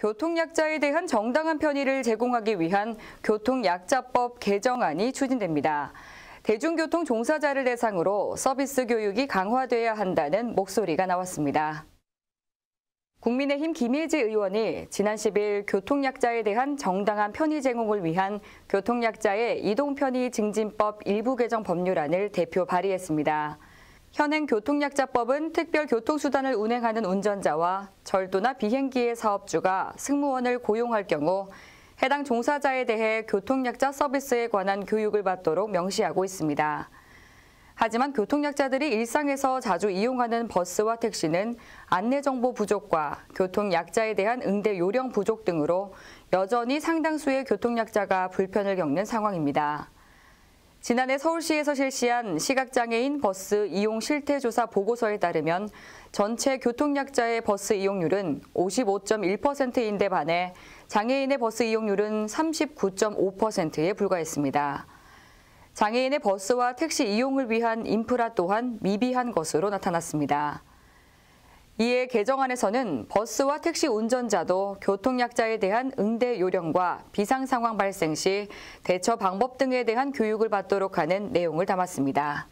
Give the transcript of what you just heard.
교통약자에 대한 정당한 편의를 제공하기 위한 교통약자법 개정안이 추진됩니다. 대중교통 종사자를 대상으로 서비스 교육이 강화돼야 한다는 목소리가 나왔습니다. 국민의힘 김일지 의원이 지난 10일 교통약자에 대한 정당한 편의 제공을 위한 교통약자의 이동편의 증진법 일부 개정 법률안을 대표 발의했습니다. 현행 교통약자법은 특별 교통수단을 운행하는 운전자와 절도나 비행기의 사업주가 승무원을 고용할 경우 해당 종사자에 대해 교통약자 서비스에 관한 교육을 받도록 명시하고 있습니다. 하지만 교통약자들이 일상에서 자주 이용하는 버스와 택시는 안내정보 부족과 교통약자에 대한 응대 요령 부족 등으로 여전히 상당수의 교통약자가 불편을 겪는 상황입니다. 지난해 서울시에서 실시한 시각장애인 버스 이용 실태조사 보고서에 따르면 전체 교통약자의 버스 이용률은 55.1%인데 반해 장애인의 버스 이용률은 39.5%에 불과했습니다. 장애인의 버스와 택시 이용을 위한 인프라 또한 미비한 것으로 나타났습니다. 이에 개정안에서는 버스와 택시 운전자도 교통약자에 대한 응대 요령과 비상상황 발생 시 대처 방법 등에 대한 교육을 받도록 하는 내용을 담았습니다.